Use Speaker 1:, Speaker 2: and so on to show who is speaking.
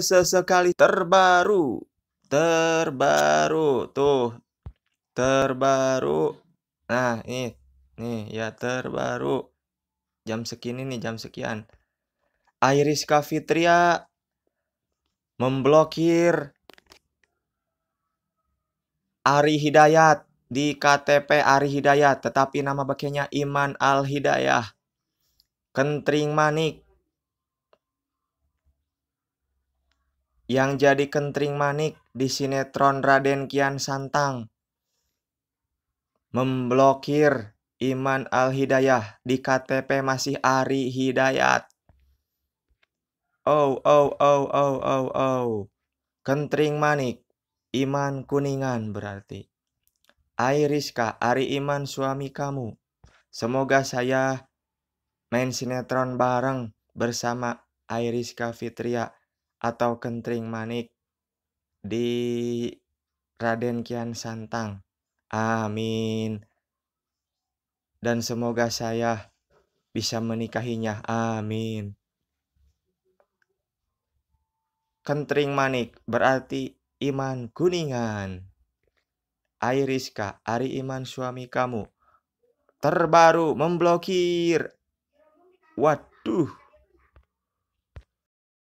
Speaker 1: sesekali terbaru terbaru tuh terbaru nah ini nih ya terbaru jam segini nih jam sekian Iris Kafitria memblokir Ari Hidayat di KTP Ari Hidayat tetapi nama bekenya Iman Al Hidayah Kentring Manik yang jadi kentring manik di sinetron Raden Kian Santang. Memblokir Iman Al-Hidayah di KTP masih Ari Hidayat. Oh, oh, oh, oh, oh, oh. Kentring manik, Iman kuningan berarti. Ai Ari Iman suami kamu. Semoga saya main sinetron bareng bersama Ai Fitria atau Kentring Manik di Raden Kian Santang. Amin. Dan semoga saya bisa menikahinya. Amin. Kentring Manik berarti iman kuningan. Airiska, Ari Iman suami kamu. Terbaru memblokir. Waduh.